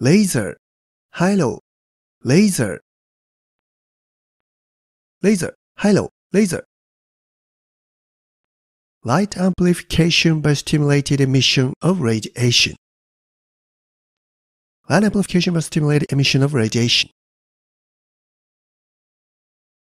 laser, hello, laser, laser, hello, laser. Light amplification by stimulated emission of radiation. Light amplification by stimulated emission of radiation.